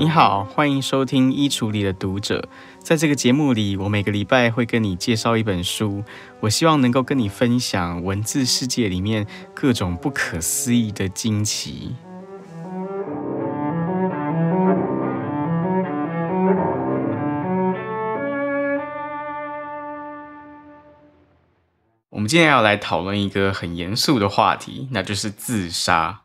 你好，欢迎收听《衣橱里的读者》。在这个节目里，我每个礼拜会跟你介绍一本书，我希望能够跟你分享文字世界里面各种不可思议的惊奇。我们今天要来讨论一个很严肃的话题，那就是自杀。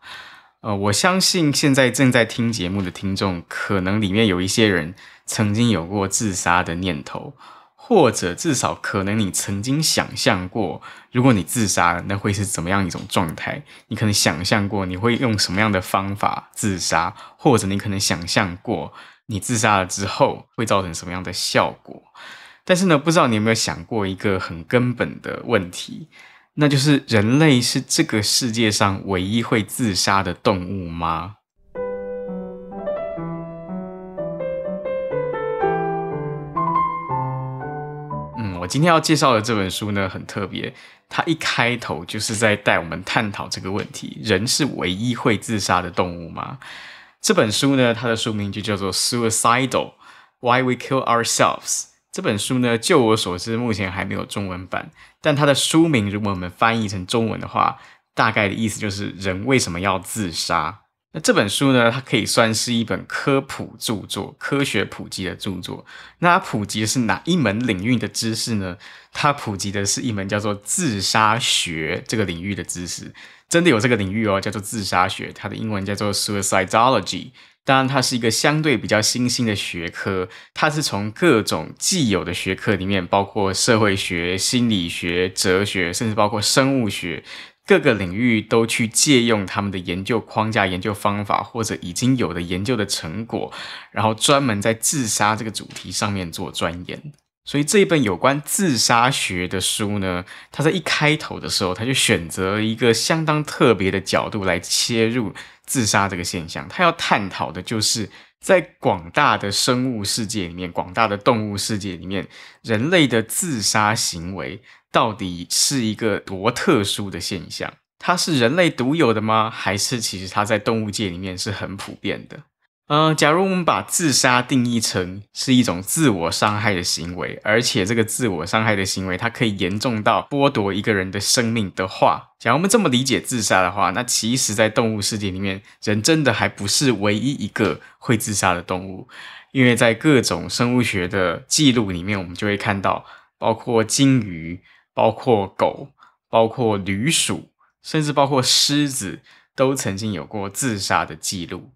呃，我相信现在正在听节目的听众，可能里面有一些人曾经有过自杀的念头，或者至少可能你曾经想象过，如果你自杀了，那会是怎么样一种状态？你可能想象过你会用什么样的方法自杀，或者你可能想象过你自杀了之后会造成什么样的效果。但是呢，不知道你有没有想过一个很根本的问题。那就是人类是这个世界上唯一会自杀的动物吗？嗯，我今天要介绍的这本书呢，很特别，它一开头就是在带我们探讨这个问题：人是唯一会自杀的动物吗？这本书呢，它的书名就叫做《Suicidal: Why We Kill Ourselves》。这本书呢，就我所知，目前还没有中文版。但它的书名，如果我们翻译成中文的话，大概的意思就是“人为什么要自杀”。那这本书呢，它可以算是一本科普著作，科学普及的著作。那它普及的是哪一门领域的知识呢？它普及的是一门叫做“自杀学”这个领域的知识。真的有这个领域哦，叫做“自杀学”，它的英文叫做 “suicidology”。当然，它是一个相对比较新兴的学科，它是从各种既有的学科里面，包括社会学、心理学、哲学，甚至包括生物学各个领域，都去借用他们的研究框架、研究方法，或者已经有的研究的成果，然后专门在自杀这个主题上面做钻研。所以，这一本有关自杀学的书呢，它在一开头的时候，它就选择一个相当特别的角度来切入。自杀这个现象，他要探讨的就是在广大的生物世界里面，广大的动物世界里面，人类的自杀行为到底是一个多特殊的现象？它是人类独有的吗？还是其实它在动物界里面是很普遍的？呃，假如我们把自杀定义成是一种自我伤害的行为，而且这个自我伤害的行为，它可以严重到剥夺一个人的生命的话，假如我们这么理解自杀的话，那其实，在动物世界里面，人真的还不是唯一一个会自杀的动物，因为在各种生物学的记录里面，我们就会看到，包括鲸鱼，包括狗，包括旅鼠，甚至包括狮子，都曾经有过自杀的记录。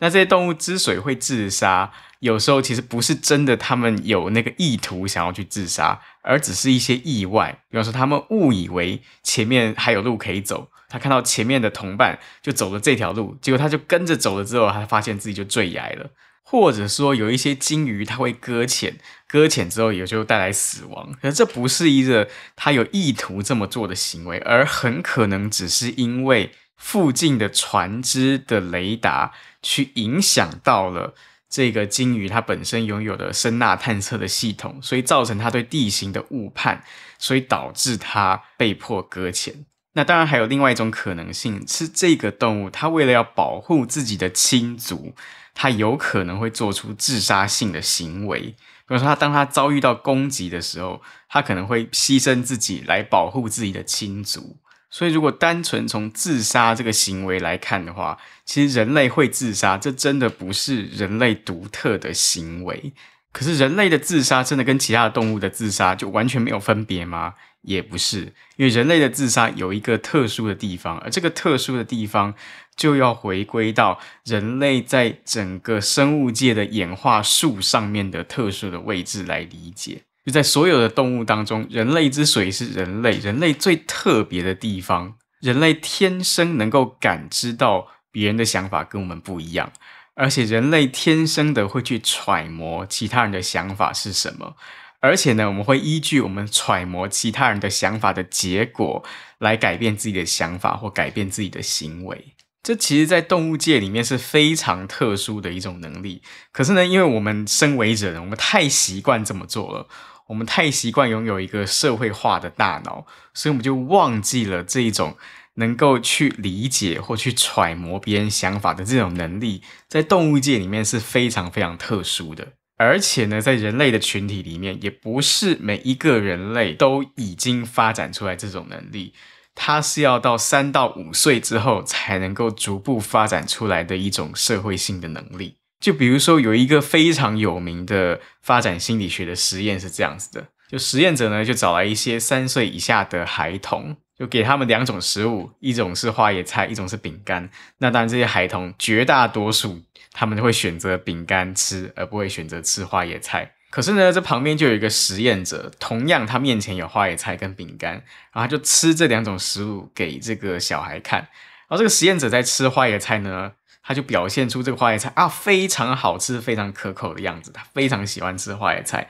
那这些动物之所以会自杀，有时候其实不是真的，它们有那个意图想要去自杀，而只是一些意外。比方说，它们误以为前面还有路可以走，它看到前面的同伴就走了这条路，结果它就跟着走了，之后它发现自己就坠崖了。或者说，有一些鲸鱼它会搁浅，搁浅之后也就带来死亡。可这不是一个它有意图这么做的行为，而很可能只是因为附近的船只的雷达。去影响到了这个鲸鱼它本身拥有的声呐探测的系统，所以造成它对地形的误判，所以导致它被迫搁浅。那当然还有另外一种可能性是，这个动物它为了要保护自己的亲族，它有可能会做出自杀性的行为，比如说它当它遭遇到攻击的时候，它可能会牺牲自己来保护自己的亲族。所以，如果单纯从自杀这个行为来看的话，其实人类会自杀，这真的不是人类独特的行为。可是，人类的自杀真的跟其他的动物的自杀就完全没有分别吗？也不是，因为人类的自杀有一个特殊的地方，而这个特殊的地方就要回归到人类在整个生物界的演化树上面的特殊的位置来理解。就在所有的动物当中，人类之所以是人类，人类最特别的地方，人类天生能够感知到别人的想法跟我们不一样，而且人类天生的会去揣摩其他人的想法是什么，而且呢，我们会依据我们揣摩其他人的想法的结果来改变自己的想法或改变自己的行为。这其实，在动物界里面是非常特殊的一种能力。可是呢，因为我们身为人，我们太习惯这么做了，我们太习惯拥有一个社会化的大脑，所以我们就忘记了这一种能够去理解或去揣摩别人想法的这种能力，在动物界里面是非常非常特殊的。而且呢，在人类的群体里面，也不是每一个人类都已经发展出来这种能力。它是要到三到五岁之后才能够逐步发展出来的一种社会性的能力。就比如说，有一个非常有名的发展心理学的实验是这样子的：就实验者呢，就找来一些三岁以下的孩童，就给他们两种食物，一种是花椰菜，一种是饼干。那当然，这些孩童绝大多数他们都会选择饼干吃，而不会选择吃花椰菜。可是呢，这旁边就有一个实验者，同样他面前有花椰菜跟饼干，然后就吃这两种食物给这个小孩看。然后这个实验者在吃花椰菜呢，他就表现出这个花椰菜啊非常好吃、非常可口的样子，他非常喜欢吃花椰菜。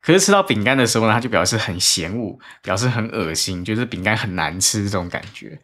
可是吃到饼干的时候呢，他就表示很嫌恶，表示很恶心，就是饼干很难吃这种感觉。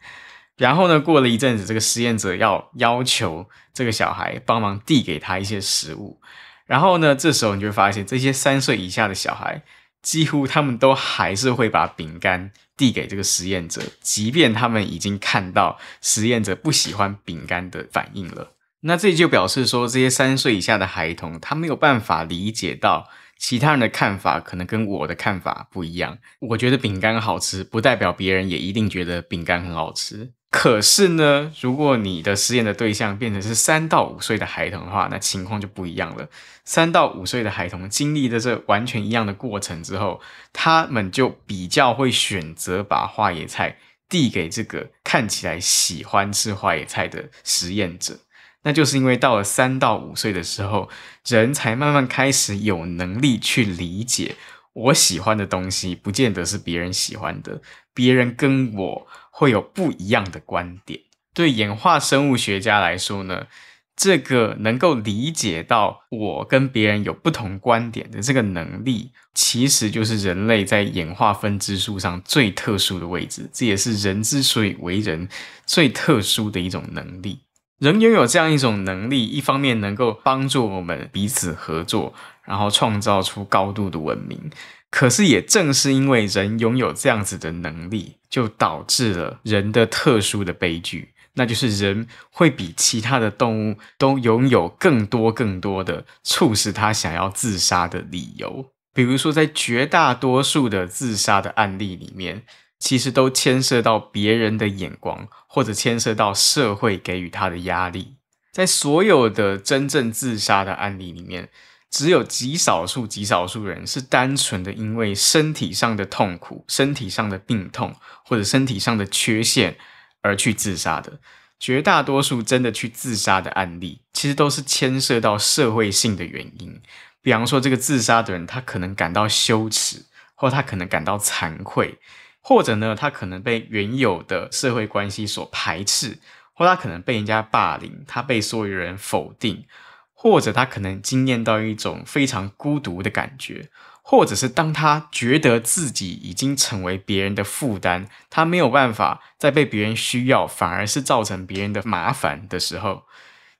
然后呢，过了一阵子，这个实验者要要求这个小孩帮忙递给他一些食物。然后呢？这时候你就发现，这些三岁以下的小孩，几乎他们都还是会把饼干递给这个实验者，即便他们已经看到实验者不喜欢饼干的反应了。那这就表示说，这些三岁以下的孩童，他没有办法理解到其他人的看法可能跟我的看法不一样。我觉得饼干好吃，不代表别人也一定觉得饼干很好吃。可是呢，如果你的实验的对象变成是三到五岁的孩童的话，那情况就不一样了。三到五岁的孩童经历的这完全一样的过程之后，他们就比较会选择把花野菜递给这个看起来喜欢吃花野菜的实验者。那就是因为到了三到五岁的时候，人才慢慢开始有能力去理解，我喜欢的东西不见得是别人喜欢的，别人跟我。会有不一样的观点。对演化生物学家来说呢，这个能够理解到我跟别人有不同观点的这个能力，其实就是人类在演化分支树上最特殊的位置。这也是人之所以为人最特殊的一种能力。人拥有这样一种能力，一方面能够帮助我们彼此合作，然后创造出高度的文明。可是，也正是因为人拥有这样子的能力，就导致了人的特殊的悲剧，那就是人会比其他的动物都拥有更多更多的促使他想要自杀的理由。比如说，在绝大多数的自杀的案例里面，其实都牵涉到别人的眼光，或者牵涉到社会给予他的压力。在所有的真正自杀的案例里面，只有极少数、极少数人是单纯的因为身体上的痛苦、身体上的病痛或者身体上的缺陷而去自杀的。绝大多数真的去自杀的案例，其实都是牵涉到社会性的原因。比方说，这个自杀的人，他可能感到羞耻，或他可能感到惭愧，或者呢，他可能被原有的社会关系所排斥，或他可能被人家霸凌，他被所有人否定。或者他可能经验到一种非常孤独的感觉，或者是当他觉得自己已经成为别人的负担，他没有办法再被别人需要，反而是造成别人的麻烦的时候，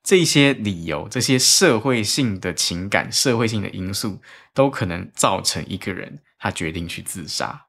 这些理由、这些社会性的情感、社会性的因素，都可能造成一个人他决定去自杀。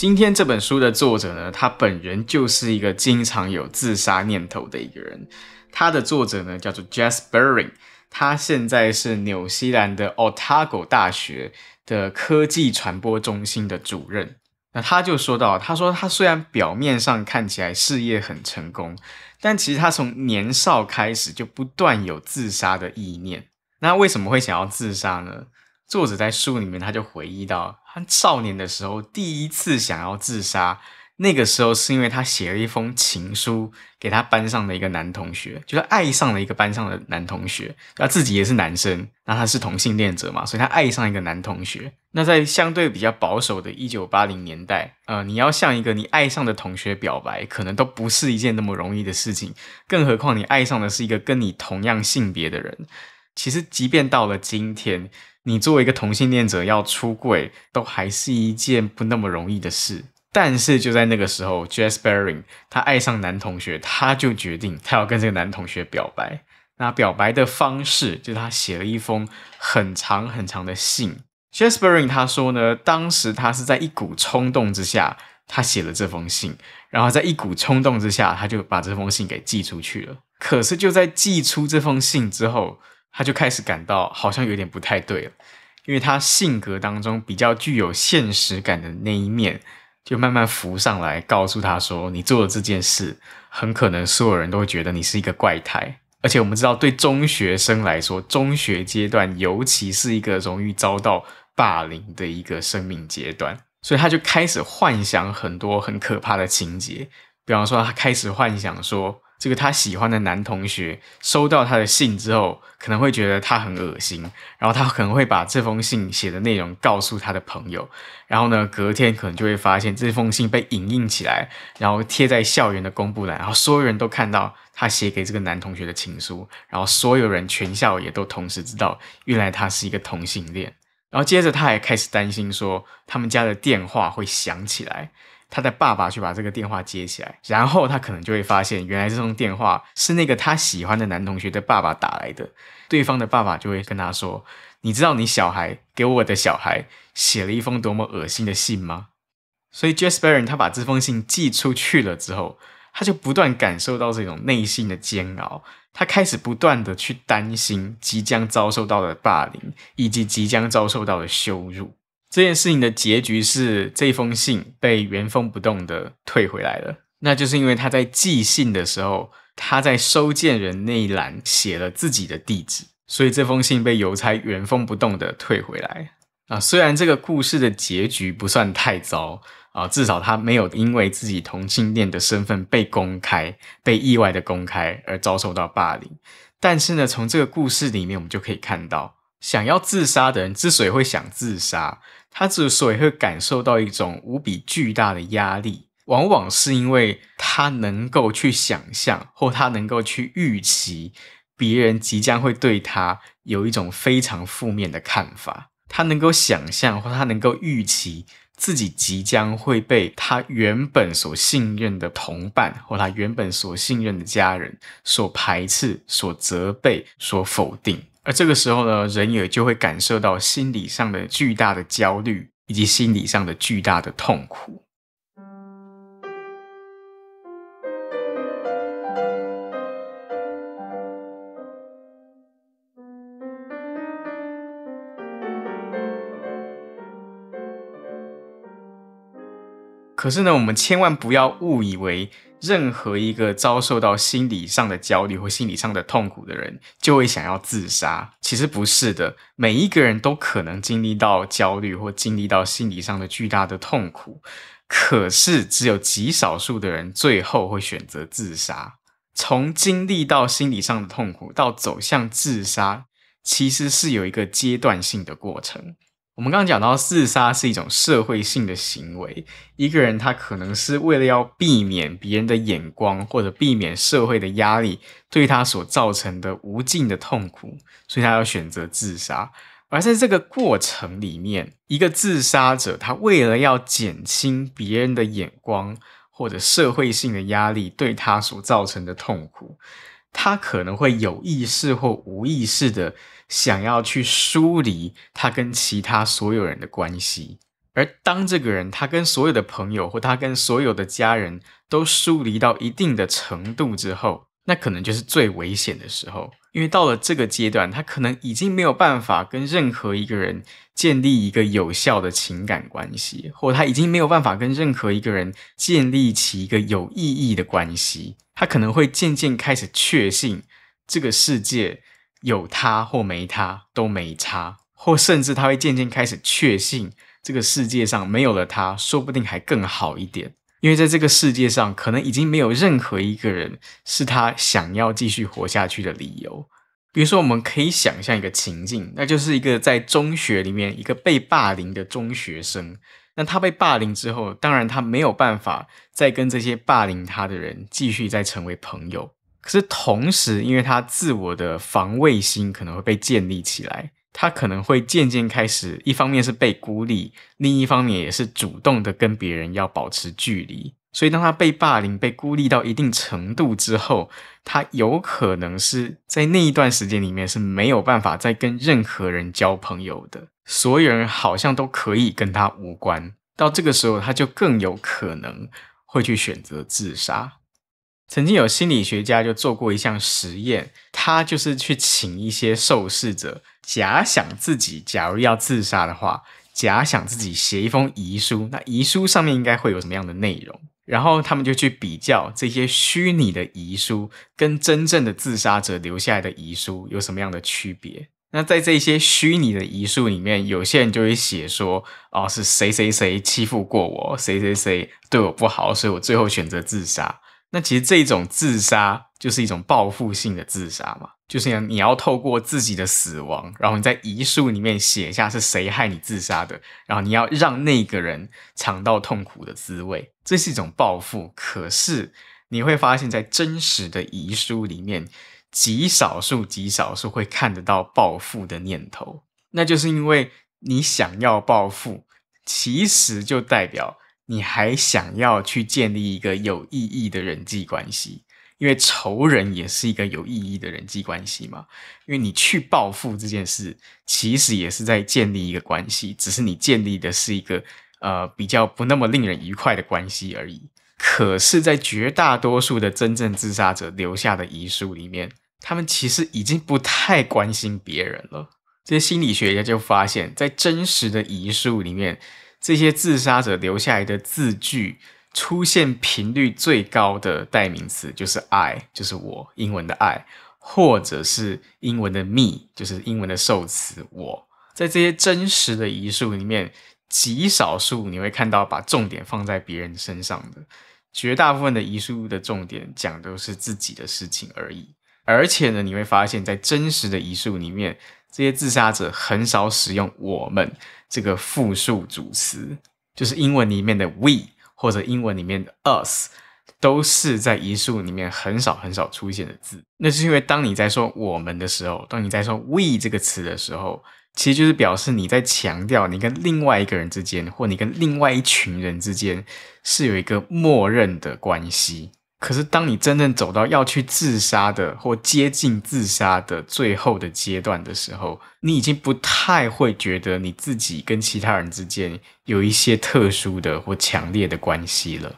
今天这本书的作者呢，他本人就是一个经常有自杀念头的一个人。他的作者呢，叫做 Jas b e r r g 他现在是纽西兰的 Otago 大学的科技传播中心的主任。那他就说到，他说他虽然表面上看起来事业很成功，但其实他从年少开始就不断有自杀的意念。那为什么会想要自杀呢？作者在书里面他就回忆到。他少年的时候第一次想要自杀，那个时候是因为他写了一封情书给他班上的一个男同学，就是爱上了一个班上的男同学。他自己也是男生，那他是同性恋者嘛，所以他爱上一个男同学。那在相对比较保守的1980年代，呃，你要向一个你爱上的同学表白，可能都不是一件那么容易的事情，更何况你爱上的是一个跟你同样性别的人。其实，即便到了今天。你作为一个同性恋者要出柜，都还是一件不那么容易的事。但是就在那个时候 j a s p e r i n 他爱上男同学，他就决定他要跟这个男同学表白。那表白的方式就是他写了一封很长很长的信。j a s p e r i n 他说呢，当时他是在一股冲动之下，他写了这封信，然后在一股冲动之下，他就把这封信给寄出去了。可是就在寄出这封信之后，他就开始感到好像有点不太对了，因为他性格当中比较具有现实感的那一面就慢慢浮上来，告诉他说：“你做了这件事，很可能所有人都会觉得你是一个怪胎。”而且我们知道，对中学生来说，中学阶段尤其是一个容易遭到霸凌的一个生命阶段，所以他就开始幻想很多很可怕的情节，比方说，他开始幻想说。这个他喜欢的男同学收到他的信之后，可能会觉得他很恶心，然后他可能会把这封信写的内容告诉他的朋友，然后呢，隔天可能就会发现这封信被影印起来，然后贴在校园的公布栏，然后所有人都看到他写给这个男同学的情书，然后所有人全校也都同时知道，原来他是一个同性恋，然后接着他也开始担心说，他们家的电话会响起来。他的爸爸去把这个电话接起来，然后他可能就会发现，原来这通电话是那个他喜欢的男同学的爸爸打来的。对方的爸爸就会跟他说：“你知道你小孩给我的小孩写了一封多么恶心的信吗？”所以，Jasper 他把这封信寄出去了之后，他就不断感受到这种内心的煎熬。他开始不断的去担心即将遭受到的霸凌，以及即将遭受到的羞辱。这件事情的结局是这封信被原封不动的退回来了，那就是因为他在寄信的时候，他在收件人那一栏写了自己的地址，所以这封信被邮差原封不动的退回来。啊，虽然这个故事的结局不算太糟啊，至少他没有因为自己同性恋的身份被公开、被意外的公开而遭受到霸凌，但是呢，从这个故事里面我们就可以看到，想要自杀的人之所以会想自杀。他之所以会感受到一种无比巨大的压力，往往是因为他能够去想象，或他能够去预期，别人即将会对他有一种非常负面的看法。他能够想象，或他能够预期，自己即将会被他原本所信任的同伴，或他原本所信任的家人所排斥、所责备、所否定。而这个时候呢，人也就会感受到心理上的巨大的焦虑，以及心理上的巨大的痛苦。可是呢，我们千万不要误以为。任何一个遭受到心理上的焦虑或心理上的痛苦的人，就会想要自杀。其实不是的，每一个人都可能经历到焦虑或经历到心理上的巨大的痛苦，可是只有极少数的人最后会选择自杀。从经历到心理上的痛苦到走向自杀，其实是有一个阶段性的过程。我们刚刚讲到，自杀是一种社会性的行为。一个人他可能是为了要避免别人的眼光，或者避免社会的压力对他所造成的无尽的痛苦，所以他要选择自杀。而在这个过程里面，一个自杀者他为了要减轻别人的眼光或者社会性的压力对他所造成的痛苦，他可能会有意识或无意识的。想要去疏离他跟其他所有人的关系，而当这个人他跟所有的朋友或他跟所有的家人都疏离到一定的程度之后，那可能就是最危险的时候，因为到了这个阶段，他可能已经没有办法跟任何一个人建立一个有效的情感关系，或他已经没有办法跟任何一个人建立起一个有意义的关系，他可能会渐渐开始确信这个世界。有他或没他都没差，或甚至他会渐渐开始确信，这个世界上没有了他，说不定还更好一点。因为在这个世界上，可能已经没有任何一个人是他想要继续活下去的理由。比如说，我们可以想象一个情境，那就是一个在中学里面一个被霸凌的中学生。那他被霸凌之后，当然他没有办法再跟这些霸凌他的人继续再成为朋友。可是同时，因为他自我的防卫心可能会被建立起来，他可能会渐渐开始，一方面是被孤立，另一方面也是主动的跟别人要保持距离。所以，当他被霸凌、被孤立到一定程度之后，他有可能是在那一段时间里面是没有办法再跟任何人交朋友的。所有人好像都可以跟他无关。到这个时候，他就更有可能会去选择自杀。曾经有心理学家就做过一项实验，他就是去请一些受试者假想自己假如要自杀的话，假想自己写一封遗书。那遗书上面应该会有什么样的内容？然后他们就去比较这些虚拟的遗书跟真正的自杀者留下来的遗书有什么样的区别。那在这些虚拟的遗书里面，有些人就会写说：“哦，是谁谁谁欺负过我，谁谁谁对我不好，所以我最后选择自杀。”那其实这种自杀就是一种报复性的自杀嘛，就是你要透过自己的死亡，然后你在遗书里面写下是谁害你自杀的，然后你要让那个人尝到痛苦的滋味，这是一种报复。可是你会发现在真实的遗书里面，极少数、极少数会看得到报复的念头，那就是因为你想要报复，其实就代表。你还想要去建立一个有意义的人际关系，因为仇人也是一个有意义的人际关系嘛？因为你去报复这件事，其实也是在建立一个关系，只是你建立的是一个呃比较不那么令人愉快的关系而已。可是，在绝大多数的真正自杀者留下的遗书里面，他们其实已经不太关心别人了。这些心理学家就发现，在真实的遗书里面。这些自杀者留下来的字句，出现频率最高的代名词就是“ I，就是“我”（英文的“ I，或者是英文的 “me”，就是英文的受词“我”）。在这些真实的遗书里面，极少数你会看到把重点放在别人身上的，绝大部分的遗书的重点讲都是自己的事情而已。而且呢，你会发现在真实的遗书里面。这些自杀者很少使用“我们”这个复数主词，就是英文里面的 “we” 或者英文里面的 “us”，都是在一数里面很少很少出现的字。那是因为当你在说“我们”的时候，当你在说 “we” 这个词的时候，其实就是表示你在强调你跟另外一个人之间，或你跟另外一群人之间是有一个默认的关系。可是，当你真正走到要去自杀的或接近自杀的最后的阶段的时候，你已经不太会觉得你自己跟其他人之间有一些特殊的或强烈的关系了。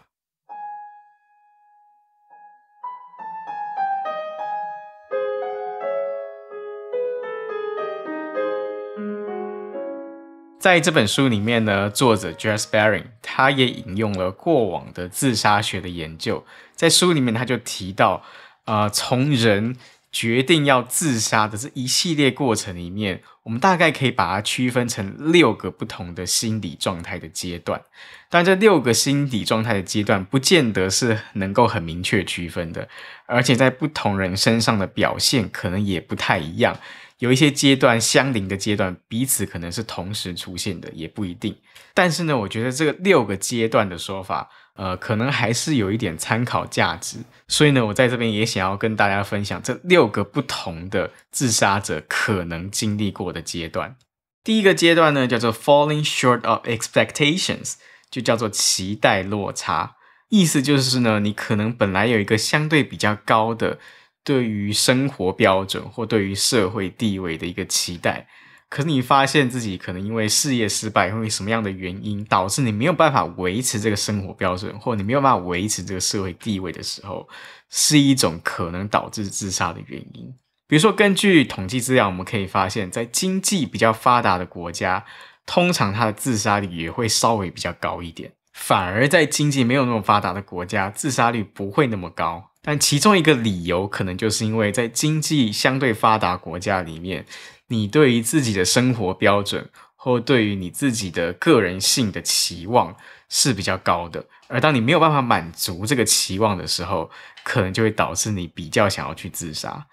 在这本书里面呢，作者 Jas Baring，他也引用了过往的自杀学的研究，在书里面他就提到，呃，从人决定要自杀的这一系列过程里面，我们大概可以把它区分成六个不同的心理状态的阶段，但这六个心理状态的阶段不见得是能够很明确区分的，而且在不同人身上的表现可能也不太一样。有一些阶段相邻的阶段彼此可能是同时出现的，也不一定。但是呢，我觉得这个六个阶段的说法，呃，可能还是有一点参考价值。所以呢，我在这边也想要跟大家分享这六个不同的自杀者可能经历过的阶段。第一个阶段呢，叫做 falling short of expectations，就叫做期待落差，意思就是呢，你可能本来有一个相对比较高的。对于生活标准或对于社会地位的一个期待，可是你发现自己可能因为事业失败，因为什么样的原因导致你没有办法维持这个生活标准，或你没有办法维持这个社会地位的时候，是一种可能导致自杀的原因。比如说，根据统计资料，我们可以发现，在经济比较发达的国家，通常它的自杀率也会稍微比较高一点；，反而在经济没有那么发达的国家，自杀率不会那么高。但其中一个理由，可能就是因为在经济相对发达国家里面，你对于自己的生活标准或对于你自己的个人性的期望是比较高的，而当你没有办法满足这个期望的时候，可能就会导致你比较想要去自杀。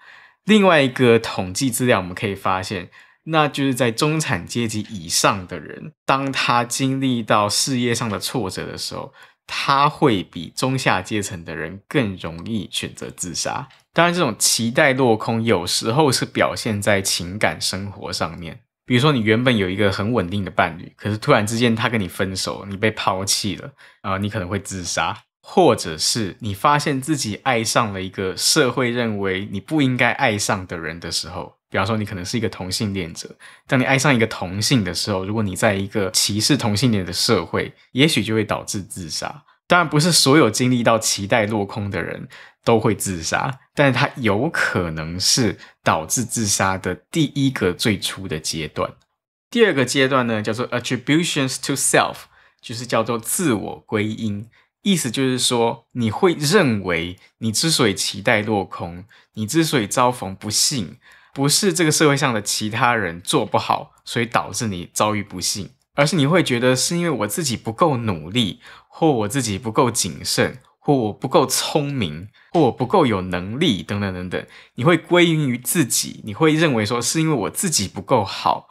另外一个统计资料，我们可以发现，那就是在中产阶级以上的人，当他经历到事业上的挫折的时候。他会比中下阶层的人更容易选择自杀。当然，这种期待落空有时候是表现在情感生活上面。比如说，你原本有一个很稳定的伴侣，可是突然之间他跟你分手，你被抛弃了啊，你可能会自杀。或者是你发现自己爱上了一个社会认为你不应该爱上的人的时候。比方说，你可能是一个同性恋者。当你爱上一个同性的时候，如果你在一个歧视同性恋的社会，也许就会导致自杀。当然，不是所有经历到期待落空的人都会自杀，但是它有可能是导致自杀的第一个最初的阶段。第二个阶段呢，叫做 attributions to self，就是叫做自我归因，意思就是说，你会认为你之所以期待落空，你之所以遭逢不幸。不是这个社会上的其他人做不好，所以导致你遭遇不幸，而是你会觉得是因为我自己不够努力，或我自己不够谨慎，或我不够聪明，或我不够有能力，等等等等，你会归因于自己，你会认为说是因为我自己不够好，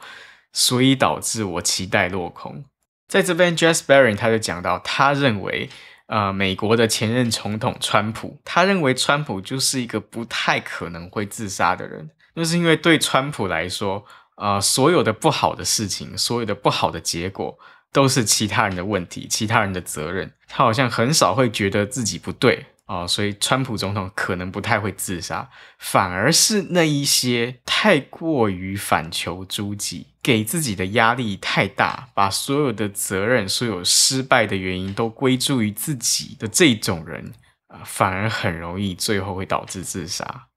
所以导致我期待落空。在这边，Jesse Barron 他就讲到，他认为，呃，美国的前任总统川普，他认为川普就是一个不太可能会自杀的人。那是因为对川普来说，啊，所有的不好的事情，所有的不好的结果，都是其他人的问题、其他人的责任。他好像很少会觉得自己不对啊，所以川普总统可能不太会自杀，反而是那一些太过于反求诸己，给自己的压力太大，把所有的责任、所有失败的原因都归诸于自己的这种人，啊，反而很容易最后会导致自杀。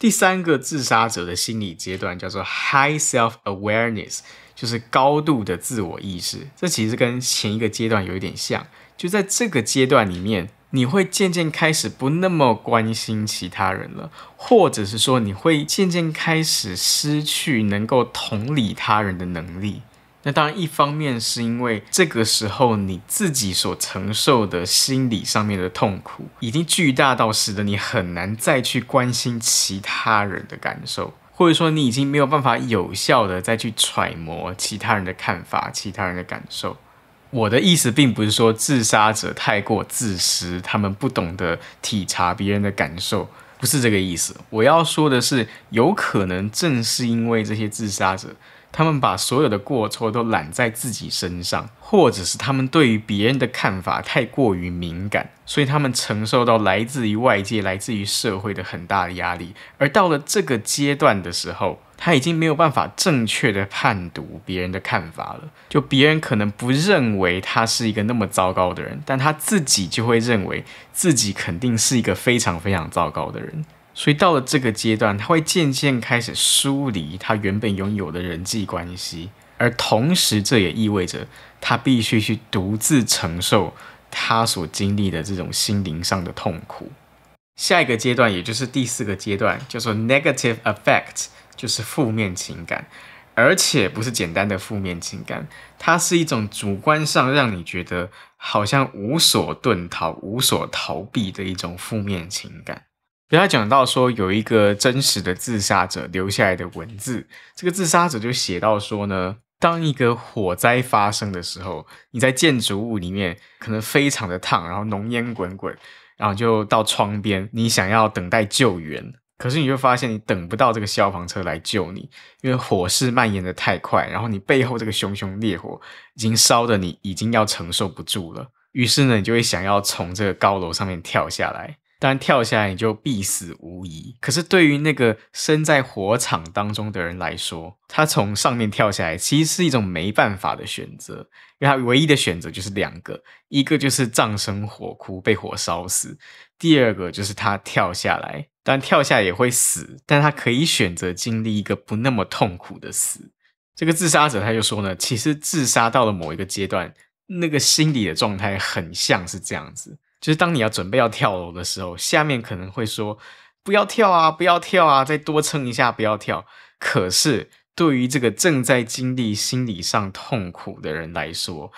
第三个自杀者的心理阶段叫做 high self awareness，就是高度的自我意识。这其实跟前一个阶段有一点像。就在这个阶段里面，你会渐渐开始不那么关心其他人了，或者是说你会渐渐开始失去能够同理他人的能力。那当然，一方面是因为这个时候你自己所承受的心理上面的痛苦已经巨大到使得你很难再去关心其他人的感受，或者说你已经没有办法有效的再去揣摩其他人的看法、其他人的感受。我的意思并不是说自杀者太过自私，他们不懂得体察别人的感受，不是这个意思。我要说的是，有可能正是因为这些自杀者。他们把所有的过错都揽在自己身上，或者是他们对于别人的看法太过于敏感，所以他们承受到来自于外界、来自于社会的很大的压力。而到了这个阶段的时候，他已经没有办法正确的判读别人的看法了。就别人可能不认为他是一个那么糟糕的人，但他自己就会认为自己肯定是一个非常非常糟糕的人。所以到了这个阶段，他会渐渐开始疏离他原本拥有的人际关系，而同时，这也意味着他必须去独自承受他所经历的这种心灵上的痛苦。下一个阶段，也就是第四个阶段，叫做 negative e f f e c t 就是负面情感，而且不是简单的负面情感，它是一种主观上让你觉得好像无所遁逃、无所逃避的一种负面情感。不要讲到说，有一个真实的自杀者留下来的文字。这个自杀者就写到说呢，当一个火灾发生的时候，你在建筑物里面可能非常的烫，然后浓烟滚滚，然后就到窗边，你想要等待救援，可是你会发现你等不到这个消防车来救你，因为火势蔓延的太快，然后你背后这个熊熊烈火已经烧的你已经要承受不住了，于是呢，你就会想要从这个高楼上面跳下来。当然，跳下来你就必死无疑。可是，对于那个身在火场当中的人来说，他从上面跳下来，其实是一种没办法的选择，因为他唯一的选择就是两个：一个就是葬身火窟，被火烧死；第二个就是他跳下来。当然，跳下来也会死，但他可以选择经历一个不那么痛苦的死。这个自杀者他就说呢，其实自杀到了某一个阶段，那个心理的状态很像是这样子。就是当你要准备要跳楼的时候，下面可能会说：“不要跳啊，不要跳啊，再多撑一下，不要跳。”可是，对于这个正在经历心理上痛苦的人来说，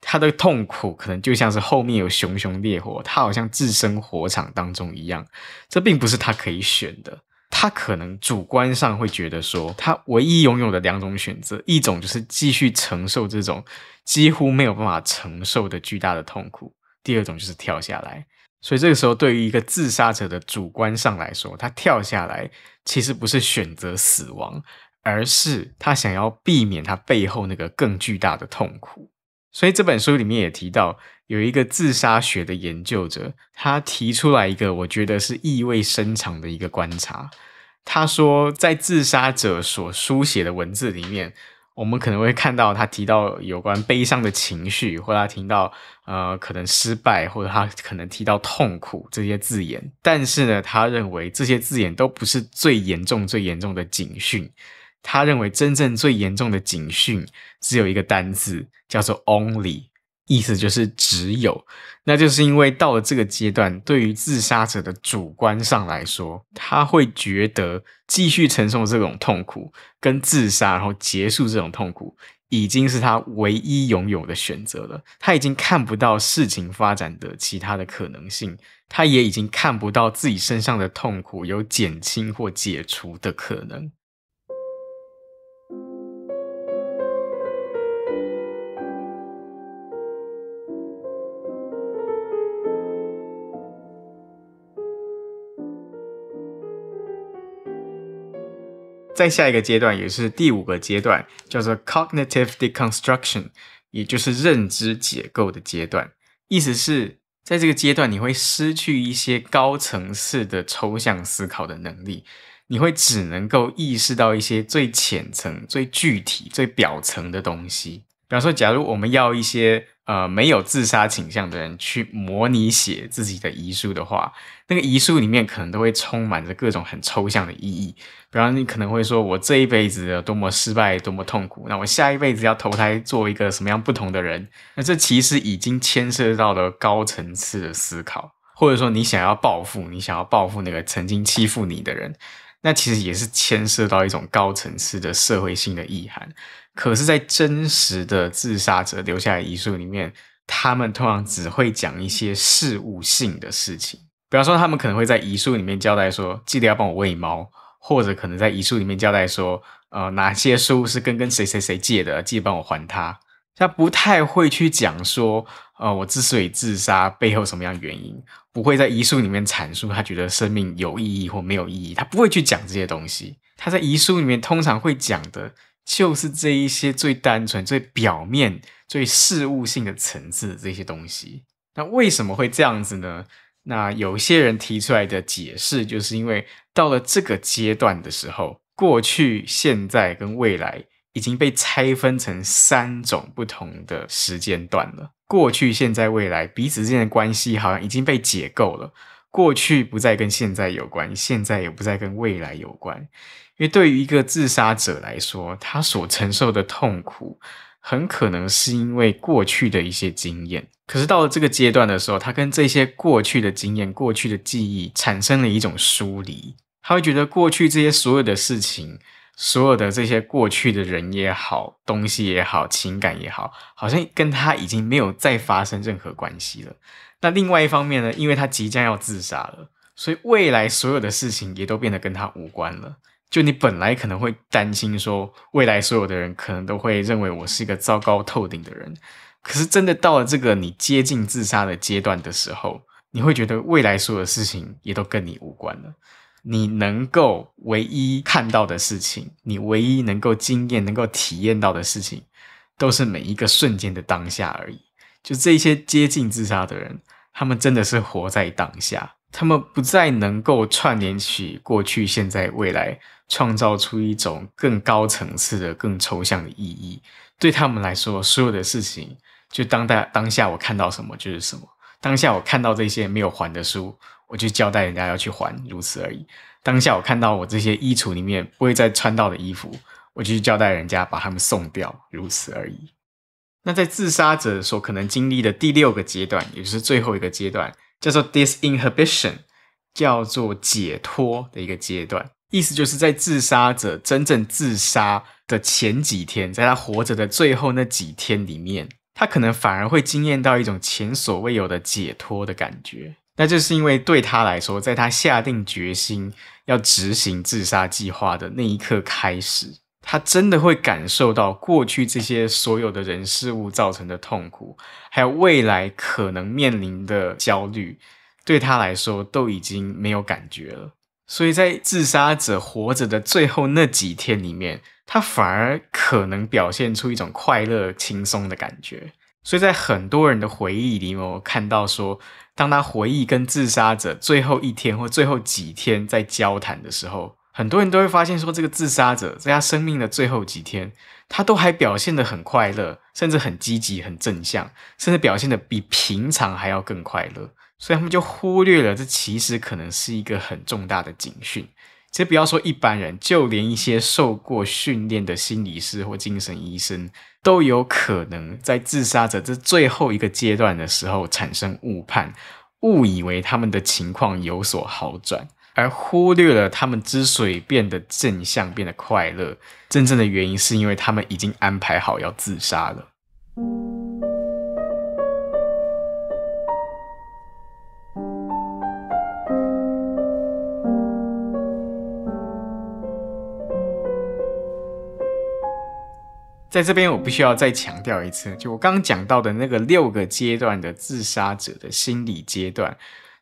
他的痛苦可能就像是后面有熊熊烈火，他好像置身火场当中一样。这并不是他可以选的，他可能主观上会觉得说，他唯一拥有的两种选择，一种就是继续承受这种几乎没有办法承受的巨大的痛苦。第二种就是跳下来，所以这个时候对于一个自杀者的主观上来说，他跳下来其实不是选择死亡，而是他想要避免他背后那个更巨大的痛苦。所以这本书里面也提到，有一个自杀学的研究者，他提出来一个我觉得是意味深长的一个观察，他说在自杀者所书写的文字里面。我们可能会看到他提到有关悲伤的情绪，或他听到呃可能失败，或者他可能提到痛苦这些字眼，但是呢，他认为这些字眼都不是最严重、最严重的警讯。他认为真正最严重的警讯只有一个单字，叫做 only。意思就是只有，那就是因为到了这个阶段，对于自杀者的主观上来说，他会觉得继续承受这种痛苦，跟自杀然后结束这种痛苦，已经是他唯一拥有的选择了。他已经看不到事情发展的其他的可能性，他也已经看不到自己身上的痛苦有减轻或解除的可能。在下一个阶段，也是第五个阶段，叫做 cognitive deconstruction，也就是认知解构的阶段。意思是，在这个阶段，你会失去一些高层次的抽象思考的能力，你会只能够意识到一些最浅层、最具体、最表层的东西。比方说，假如我们要一些。呃，没有自杀倾向的人去模拟写自己的遗书的话，那个遗书里面可能都会充满着各种很抽象的意义。比方，你可能会说：“我这一辈子有多么失败，多么痛苦。”那我下一辈子要投胎做一个什么样不同的人？那这其实已经牵涉到了高层次的思考，或者说你想要报复，你想要报复那个曾经欺负你的人，那其实也是牵涉到一种高层次的社会性的意涵。可是，在真实的自杀者留下的遗书里面，他们通常只会讲一些事务性的事情，比方说，他们可能会在遗书里面交代说，记得要帮我喂猫，或者可能在遗书里面交代说，呃，哪些书是跟跟谁谁谁借的，记得帮我还他。他不太会去讲说，呃，我之所以自杀背后什么样原因，不会在遗书里面阐述他觉得生命有意义或没有意义，他不会去讲这些东西。他在遗书里面通常会讲的。就是这一些最单纯、最表面、最事物性的层次，这些东西。那为什么会这样子呢？那有些人提出来的解释，就是因为到了这个阶段的时候，过去、现在跟未来已经被拆分成三种不同的时间段了。过去、现在、未来彼此之间的关系，好像已经被解构了。过去不再跟现在有关，现在也不再跟未来有关，因为对于一个自杀者来说，他所承受的痛苦，很可能是因为过去的一些经验。可是到了这个阶段的时候，他跟这些过去的经验、过去的记忆产生了一种疏离，他会觉得过去这些所有的事情。所有的这些过去的人也好，东西也好，情感也好，好像跟他已经没有再发生任何关系了。那另外一方面呢，因为他即将要自杀了，所以未来所有的事情也都变得跟他无关了。就你本来可能会担心说，未来所有的人可能都会认为我是一个糟糕透顶的人，可是真的到了这个你接近自杀的阶段的时候，你会觉得未来所有的事情也都跟你无关了。你能够唯一看到的事情，你唯一能够经验、能够体验到的事情，都是每一个瞬间的当下而已。就这些接近自杀的人，他们真的是活在当下，他们不再能够串联起过去、现在、未来，创造出一种更高层次的、更抽象的意义。对他们来说，所有的事情就当代当下我看到什么就是什么，当下我看到这些没有还的书。我就交代人家要去还，如此而已。当下我看到我这些衣橱里面不会再穿到的衣服，我就去交代人家把他们送掉，如此而已。那在自杀者所可能经历的第六个阶段，也就是最后一个阶段，叫做 disinhibition，叫做解脱的一个阶段，意思就是在自杀者真正自杀的前几天，在他活着的最后那几天里面，他可能反而会经验到一种前所未有的解脱的感觉。那就是因为对他来说，在他下定决心要执行自杀计划的那一刻开始，他真的会感受到过去这些所有的人事物造成的痛苦，还有未来可能面临的焦虑，对他来说都已经没有感觉了。所以在自杀者活着的最后那几天里面，他反而可能表现出一种快乐、轻松的感觉。所以在很多人的回忆里，面，我看到说，当他回忆跟自杀者最后一天或最后几天在交谈的时候，很多人都会发现说，这个自杀者在他生命的最后几天，他都还表现得很快乐，甚至很积极、很正向，甚至表现得比平常还要更快乐。所以他们就忽略了，这其实可能是一个很重大的警讯。先不要说一般人，就连一些受过训练的心理师或精神医生，都有可能在自杀者这最后一个阶段的时候产生误判，误以为他们的情况有所好转，而忽略了他们之所以变得正向、变得快乐，真正的原因是因为他们已经安排好要自杀了。在这边，我必须要再强调一次，就我刚刚讲到的那个六个阶段的自杀者的心理阶段，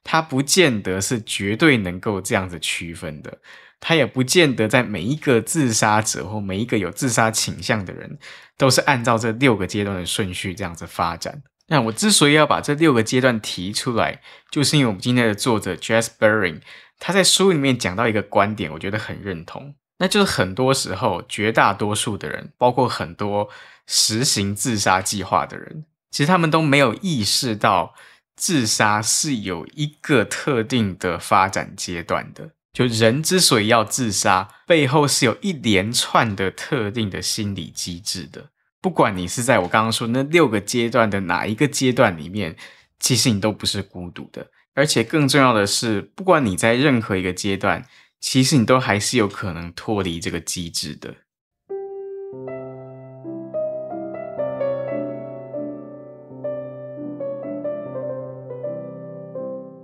它不见得是绝对能够这样子区分的，它也不见得在每一个自杀者或每一个有自杀倾向的人都是按照这六个阶段的顺序这样子发展。那我之所以要把这六个阶段提出来，就是因为我们今天的作者 Jesse b r r n n 他在书里面讲到一个观点，我觉得很认同。那就是很多时候，绝大多数的人，包括很多实行自杀计划的人，其实他们都没有意识到自杀是有一个特定的发展阶段的。就人之所以要自杀，背后是有一连串的特定的心理机制的。不管你是在我刚刚说那六个阶段的哪一个阶段里面，其实你都不是孤独的。而且更重要的是，不管你在任何一个阶段。其实你都还是有可能脱离这个机制的。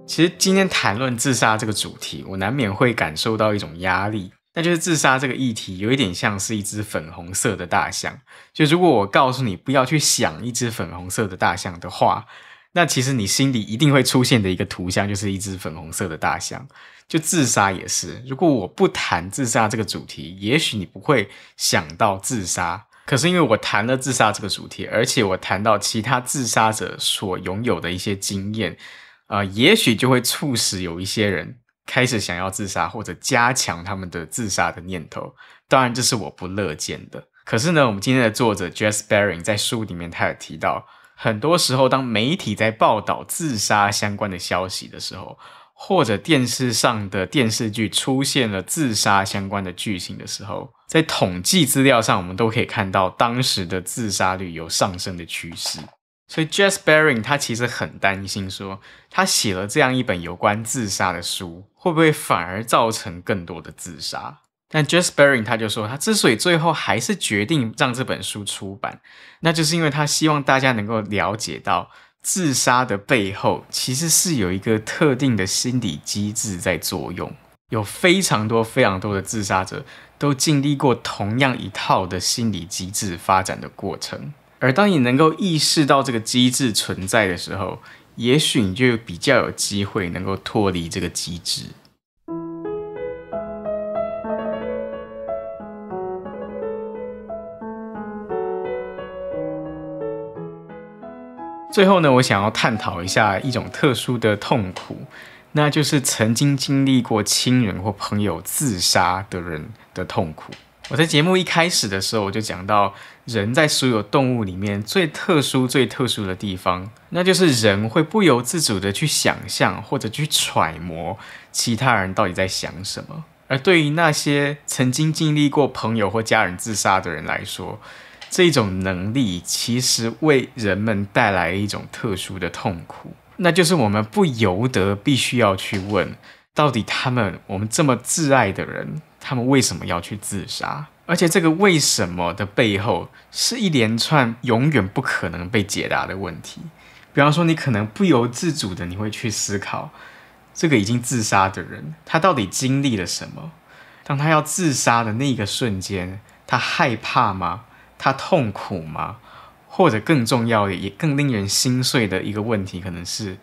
其实今天谈论自杀这个主题，我难免会感受到一种压力。那就是自杀这个议题，有一点像是一只粉红色的大象。就如果我告诉你不要去想一只粉红色的大象的话。那其实你心里一定会出现的一个图像，就是一只粉红色的大象。就自杀也是，如果我不谈自杀这个主题，也许你不会想到自杀。可是因为我谈了自杀这个主题，而且我谈到其他自杀者所拥有的一些经验，啊，也许就会促使有一些人开始想要自杀，或者加强他们的自杀的念头。当然，这是我不乐见的。可是呢，我们今天的作者 j e s s b a r r i n 在书里面，他有提到。很多时候，当媒体在报道自杀相关的消息的时候，或者电视上的电视剧出现了自杀相关的剧情的时候，在统计资料上，我们都可以看到当时的自杀率有上升的趋势。所以，Jesse b a r i n g 他其实很担心，说他写了这样一本有关自杀的书，会不会反而造成更多的自杀？但 Jaspering 他就说，他之所以最后还是决定让这本书出版，那就是因为他希望大家能够了解到，自杀的背后其实是有一个特定的心理机制在作用。有非常多非常多的自杀者都经历过同样一套的心理机制发展的过程，而当你能够意识到这个机制存在的时候，也许你就比较有机会能够脱离这个机制。最后呢，我想要探讨一下一种特殊的痛苦，那就是曾经经历过亲人或朋友自杀的人的痛苦。我在节目一开始的时候，我就讲到，人在所有动物里面最特殊、最特殊的地方，那就是人会不由自主的去想象或者去揣摩其他人到底在想什么。而对于那些曾经经历过朋友或家人自杀的人来说，这种能力其实为人们带来一种特殊的痛苦，那就是我们不由得必须要去问：到底他们，我们这么挚爱的人，他们为什么要去自杀？而且，这个为什么的背后是一连串永远不可能被解答的问题。比方说，你可能不由自主的你会去思考：这个已经自杀的人，他到底经历了什么？当他要自杀的那一个瞬间，他害怕吗？他痛苦吗？或者更重要的，也更令人心碎的一个问题，可能是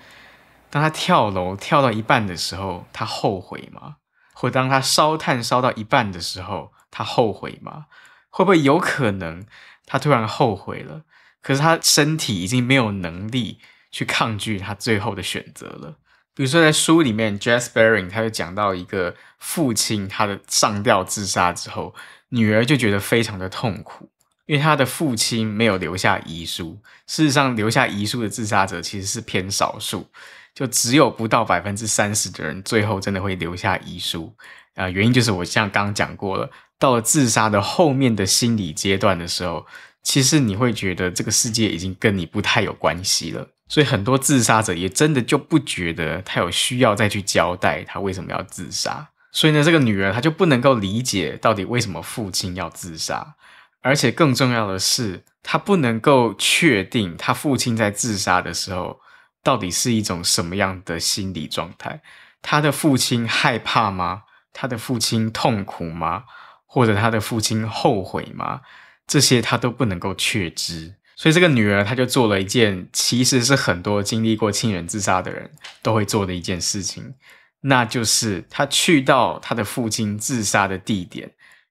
当他跳楼跳到一半的时候，他后悔吗？或当他烧炭烧到一半的时候，他后悔吗？会不会有可能他突然后悔了？可是他身体已经没有能力去抗拒他最后的选择了。比如说，在书里面 j a s b e r i n g 他就讲到一个父亲，他的上吊自杀之后，女儿就觉得非常的痛苦。因为他的父亲没有留下遗书。事实上，留下遗书的自杀者其实是偏少数，就只有不到百分之三十的人最后真的会留下遗书。啊，原因就是我像刚刚讲过了，到了自杀的后面的心理阶段的时候，其实你会觉得这个世界已经跟你不太有关系了。所以很多自杀者也真的就不觉得他有需要再去交代他为什么要自杀。所以呢，这个女儿她就不能够理解到底为什么父亲要自杀。而且更重要的是，他不能够确定他父亲在自杀的时候到底是一种什么样的心理状态。他的父亲害怕吗？他的父亲痛苦吗？或者他的父亲后悔吗？这些他都不能够确知。所以，这个女儿她就做了一件，其实是很多经历过亲人自杀的人都会做的一件事情，那就是她去到她的父亲自杀的地点。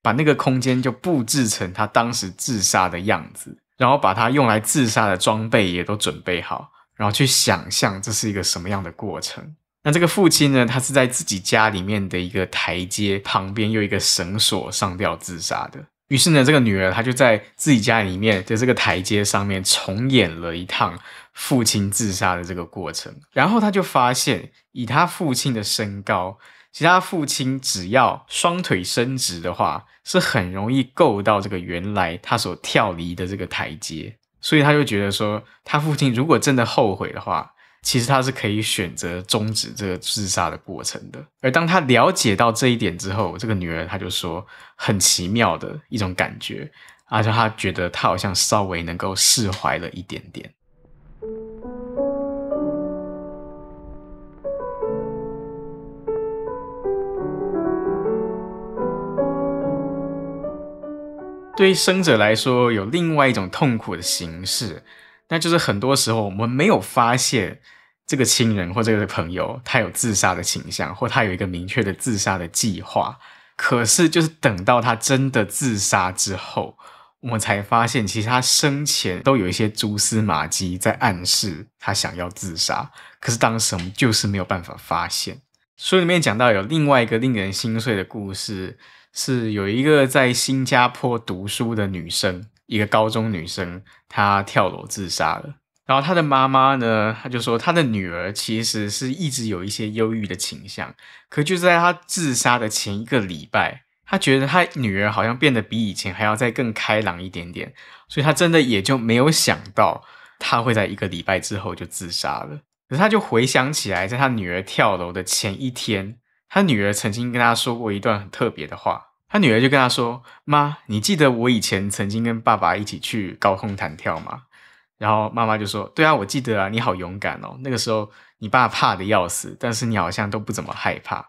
把那个空间就布置成他当时自杀的样子，然后把他用来自杀的装备也都准备好，然后去想象这是一个什么样的过程。那这个父亲呢，他是在自己家里面的一个台阶旁边，用一个绳索上吊自杀的。于是呢，这个女儿她就在自己家里面，在这个台阶上面重演了一趟父亲自杀的这个过程。然后她就发现，以她父亲的身高。其实他父亲只要双腿伸直的话，是很容易够到这个原来他所跳离的这个台阶，所以他就觉得说，他父亲如果真的后悔的话，其实他是可以选择终止这个自杀的过程的。而当他了解到这一点之后，这个女儿她就说很奇妙的一种感觉，而且她觉得她好像稍微能够释怀了一点点。对于生者来说，有另外一种痛苦的形式，那就是很多时候我们没有发现这个亲人或这个朋友他有自杀的倾向，或他有一个明确的自杀的计划。可是，就是等到他真的自杀之后，我们才发现，其实他生前都有一些蛛丝马迹在暗示他想要自杀。可是当时我们就是没有办法发现。书里面讲到有另外一个令人心碎的故事。是有一个在新加坡读书的女生，一个高中女生，她跳楼自杀了。然后她的妈妈呢，她就说她的女儿其实是一直有一些忧郁的倾向，可就在她自杀的前一个礼拜，她觉得她女儿好像变得比以前还要再更开朗一点点，所以她真的也就没有想到她会在一个礼拜之后就自杀了。可是她就回想起来，在她女儿跳楼的前一天。他女儿曾经跟他说过一段很特别的话，他女儿就跟他说：“妈，你记得我以前曾经跟爸爸一起去高空弹跳吗？”然后妈妈就说：“对啊，我记得啊，你好勇敢哦，那个时候你爸怕的要死，但是你好像都不怎么害怕。”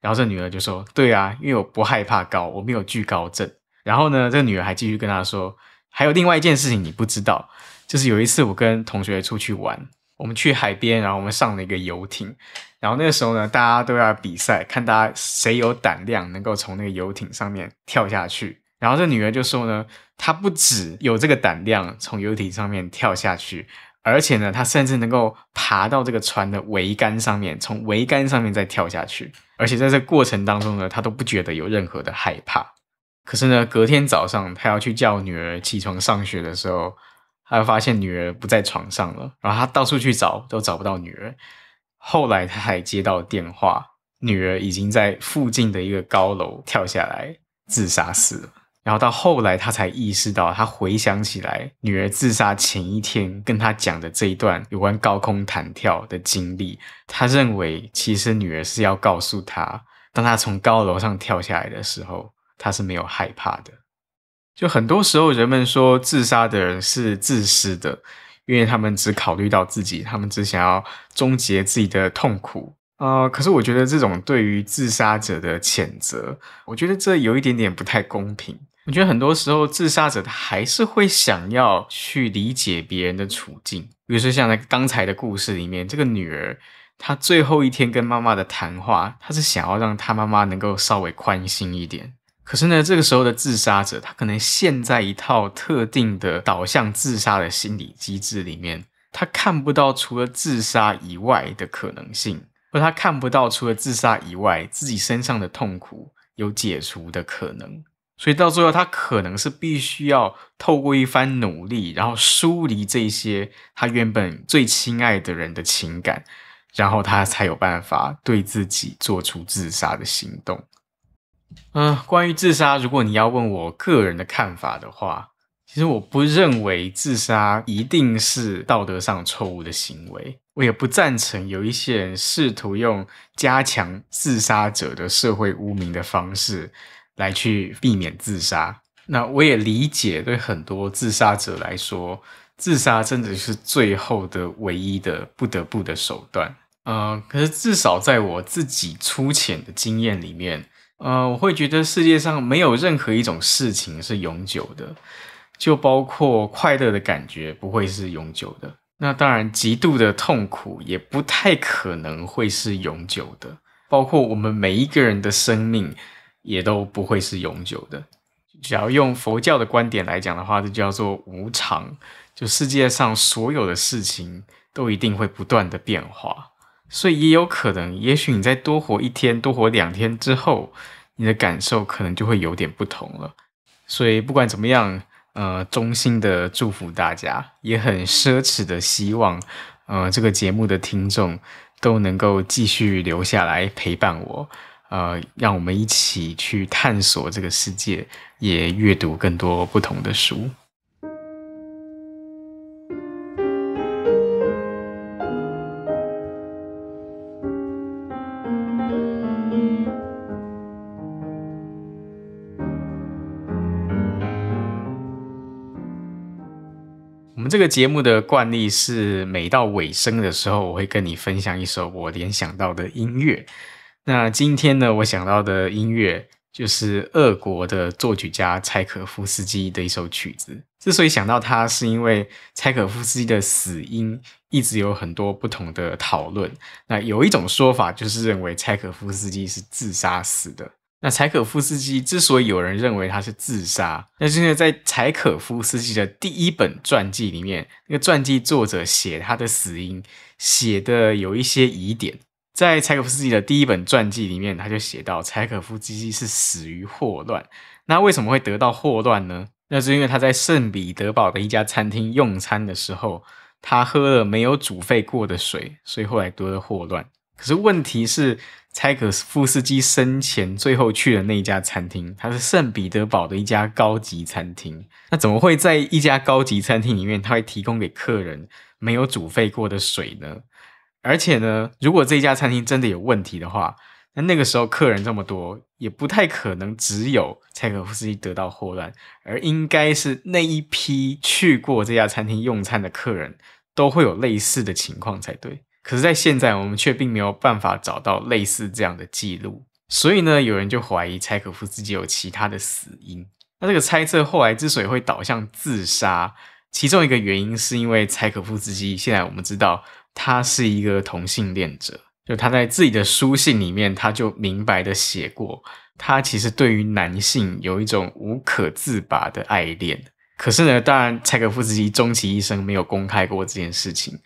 然后这女儿就说：“对啊，因为我不害怕高，我没有惧高症。”然后呢，这女儿还继续跟他说：“还有另外一件事情你不知道，就是有一次我跟同学出去玩。”我们去海边，然后我们上了一个游艇，然后那个时候呢，大家都要比赛，看大家谁有胆量能够从那个游艇上面跳下去。然后这女儿就说呢，她不只有这个胆量从游艇上面跳下去，而且呢，她甚至能够爬到这个船的桅杆上面，从桅杆上面再跳下去。而且在这过程当中呢，她都不觉得有任何的害怕。可是呢，隔天早上她要去叫女儿起床上学的时候。他发现女儿不在床上了，然后他到处去找，都找不到女儿。后来他还接到电话，女儿已经在附近的一个高楼跳下来自杀死了。然后到后来，他才意识到，他回想起来，女儿自杀前一天跟他讲的这一段有关高空弹跳的经历，他认为其实女儿是要告诉他，当他从高楼上跳下来的时候，他是没有害怕的。就很多时候，人们说自杀的人是自私的，因为他们只考虑到自己，他们只想要终结自己的痛苦啊。可是我觉得这种对于自杀者的谴责，我觉得这有一点点不太公平。我觉得很多时候，自杀者他还是会想要去理解别人的处境。比如说像在刚才的故事里面，这个女儿她最后一天跟妈妈的谈话，她是想要让她妈妈能够稍微宽心一点。可是呢，这个时候的自杀者，他可能陷在一套特定的导向自杀的心理机制里面，他看不到除了自杀以外的可能性，或他看不到除了自杀以外自己身上的痛苦有解除的可能，所以到最后，他可能是必须要透过一番努力，然后疏离这些他原本最亲爱的人的情感，然后他才有办法对自己做出自杀的行动。嗯，关于自杀，如果你要问我个人的看法的话，其实我不认为自杀一定是道德上错误的行为。我也不赞成有一些人试图用加强自杀者的社会污名的方式来去避免自杀。那我也理解，对很多自杀者来说，自杀真的是最后的、唯一的、不得不的手段。嗯，可是至少在我自己粗浅的经验里面。呃，我会觉得世界上没有任何一种事情是永久的，就包括快乐的感觉不会是永久的。那当然，极度的痛苦也不太可能会是永久的。包括我们每一个人的生命也都不会是永久的。只要用佛教的观点来讲的话，这叫做无常。就世界上所有的事情都一定会不断的变化。所以也有可能，也许你再多活一天、多活两天之后，你的感受可能就会有点不同了。所以不管怎么样，呃，衷心的祝福大家，也很奢侈的希望，呃，这个节目的听众都能够继续留下来陪伴我，呃，让我们一起去探索这个世界，也阅读更多不同的书。这个节目的惯例是，每到尾声的时候，我会跟你分享一首我联想到的音乐。那今天呢，我想到的音乐就是俄国的作曲家柴可夫斯基的一首曲子。之所以想到他，是因为柴可夫斯基的死因一直有很多不同的讨论。那有一种说法就是认为柴可夫斯基是自杀死的。那柴可夫斯基之所以有人认为他是自杀，那是因为在柴可夫斯基的第一本传记里面，那个传记作者写他的死因写的有一些疑点。在柴可夫斯基的第一本传记里面，他就写到柴可夫斯基是死于霍乱。那为什么会得到霍乱呢？那是因为他在圣彼得堡的一家餐厅用餐的时候，他喝了没有煮沸过的水，所以后来得了霍乱。可是问题是。柴可夫斯基生前最后去的那家餐厅，它是圣彼得堡的一家高级餐厅。那怎么会在一家高级餐厅里面，他会提供给客人没有煮沸过的水呢？而且呢，如果这家餐厅真的有问题的话，那那个时候客人这么多，也不太可能只有柴可夫斯基得到祸乱，而应该是那一批去过这家餐厅用餐的客人都会有类似的情况才对。可是，在现在，我们却并没有办法找到类似这样的记录。所以呢，有人就怀疑柴可夫斯基有其他的死因。那这个猜测后来之所以会导向自杀，其中一个原因是因为柴可夫斯基现在我们知道他是一个同性恋者，就他在自己的书信里面，他就明白的写过，他其实对于男性有一种无可自拔的爱恋。可是呢，当然，柴可夫斯基终其一生没有公开过这件事情。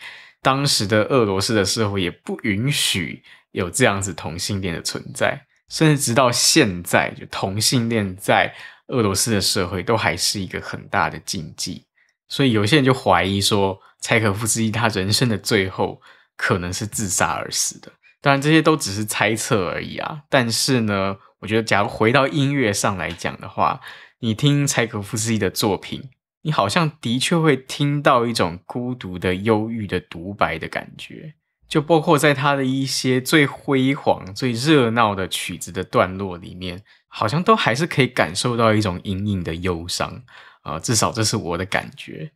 当时的俄罗斯的社会也不允许有这样子同性恋的存在，甚至直到现在，就同性恋在俄罗斯的社会都还是一个很大的禁忌。所以有些人就怀疑说，柴可夫斯基他人生的最后可能是自杀而死的。当然，这些都只是猜测而已啊。但是呢，我觉得假如回到音乐上来讲的话，你听柴可夫斯基的作品。你好像的确会听到一种孤独的、忧郁的独白的感觉，就包括在他的一些最辉煌、最热闹的曲子的段落里面，好像都还是可以感受到一种隐隐的忧伤啊。至少这是我的感觉。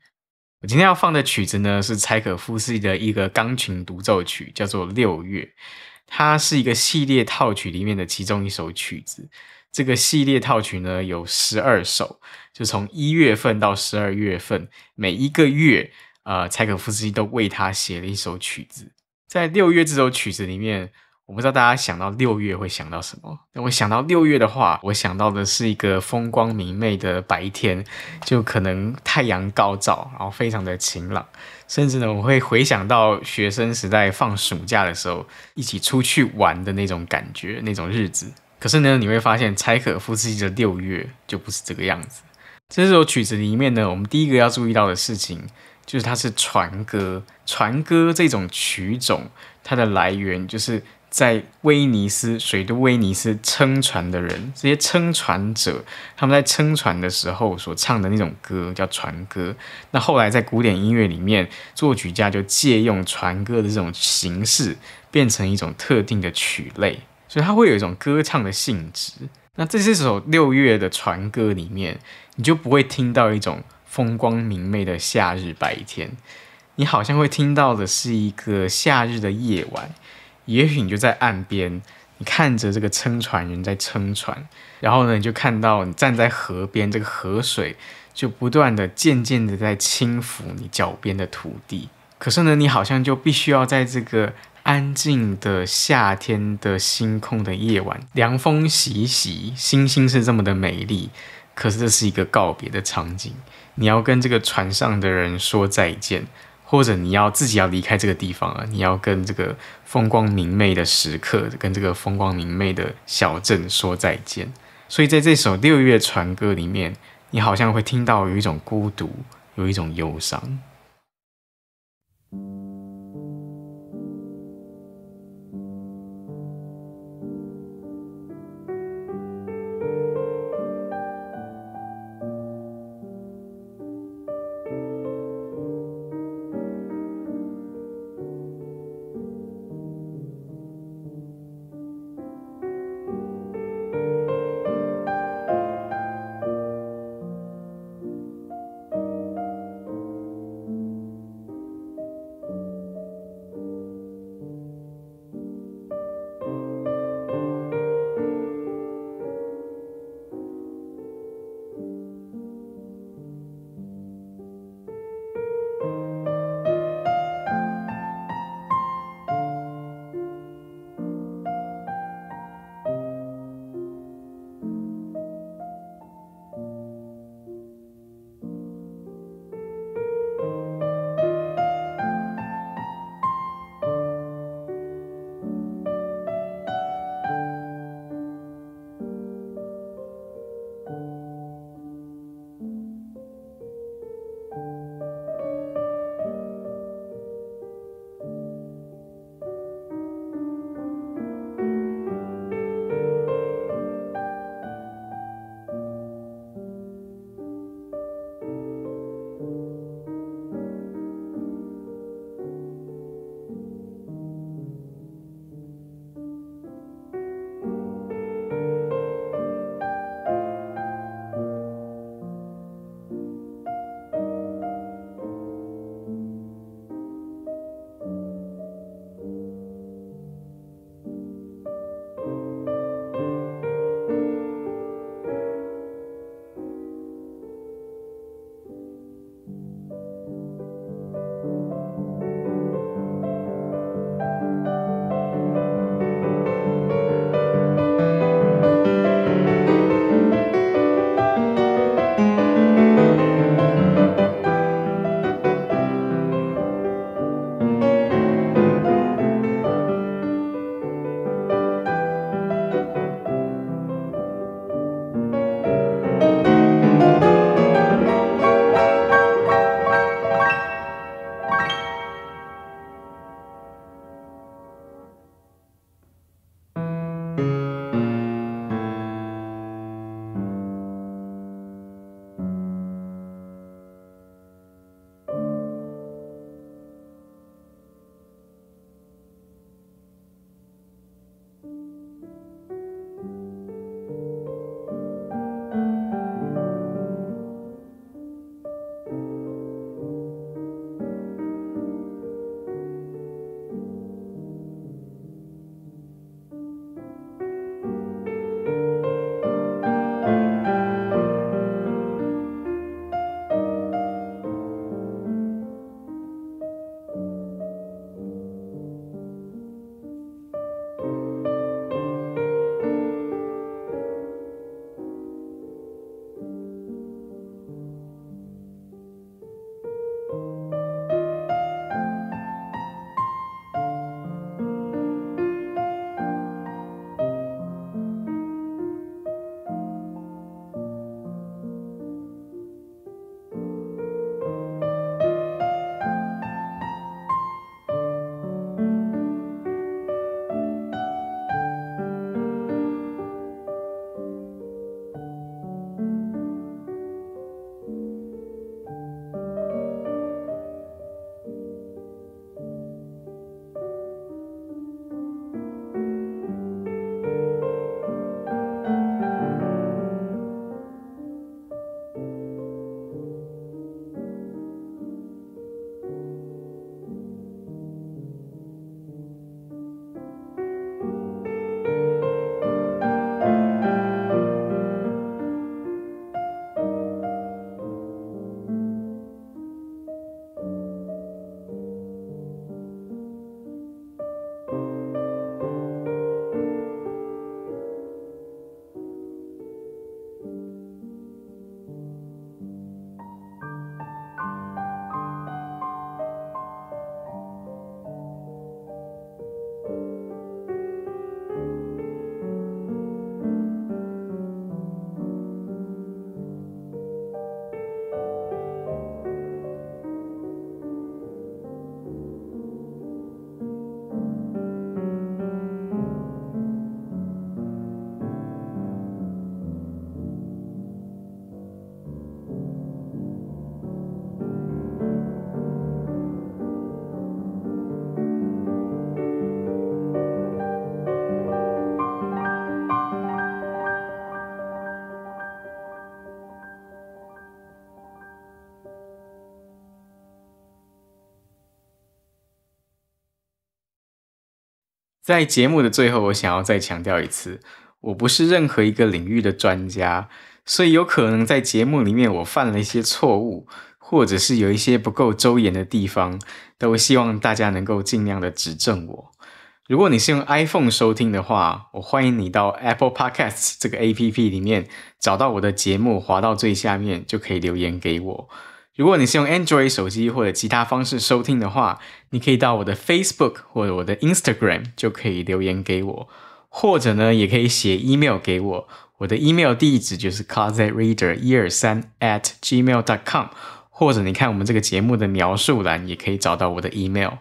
我今天要放的曲子呢，是柴可夫斯基的一个钢琴独奏曲，叫做《六月》，它是一个系列套曲里面的其中一首曲子。这个系列套曲呢，有十二首。就从一月份到十二月份，每一个月，呃，柴可夫斯基都为他写了一首曲子。在六月这首曲子里面，我不知道大家想到六月会想到什么。但我想到六月的话，我想到的是一个风光明媚的白天，就可能太阳高照，然后非常的晴朗。甚至呢，我会回想到学生时代放暑假的时候，一起出去玩的那种感觉，那种日子。可是呢，你会发现柴可夫斯基的六月就不是这个样子。这首曲子里面呢，我们第一个要注意到的事情就是它是船歌。船歌这种曲种，它的来源就是在威尼斯，水都威尼斯，撑船的人，这些撑船者，他们在撑船的时候所唱的那种歌叫船歌。那后来在古典音乐里面，作曲家就借用船歌的这种形式，变成一种特定的曲类，所以它会有一种歌唱的性质。那这是首六月的船歌里面。你就不会听到一种风光明媚的夏日白天，你好像会听到的是一个夏日的夜晚。也许你就在岸边，你看着这个撑船人在撑船，然后呢，你就看到你站在河边，这个河水就不断的、渐渐的在轻抚你脚边的土地。可是呢，你好像就必须要在这个安静的夏天的星空的夜晚，凉风习习，星星是这么的美丽。可是这是一个告别的场景，你要跟这个船上的人说再见，或者你要自己要离开这个地方了，你要跟这个风光明媚的时刻，跟这个风光明媚的小镇说再见。所以在这首六月船歌里面，你好像会听到有一种孤独，有一种忧伤。在节目的最后，我想要再强调一次，我不是任何一个领域的专家，所以有可能在节目里面我犯了一些错误，或者是有一些不够周延的地方，都希望大家能够尽量的指正我。如果你是用 iPhone 收听的话，我欢迎你到 Apple Podcasts 这个 APP 里面找到我的节目，滑到最下面就可以留言给我。如果你是用 Android 手机或者其他方式收听的话，你可以到我的 Facebook 或者我的 Instagram 就可以留言给我，或者呢，也可以写 email 给我。我的 email 地址就是 c l o s e r e a d e r 一二三 at gmail dot com，或者你看我们这个节目的描述栏也可以找到我的 email。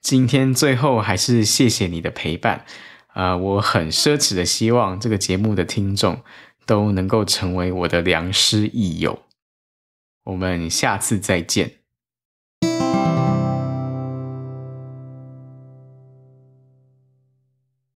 今天最后还是谢谢你的陪伴，啊，我很奢侈的希望这个节目的听众都能够成为我的良师益友。我们下次再见。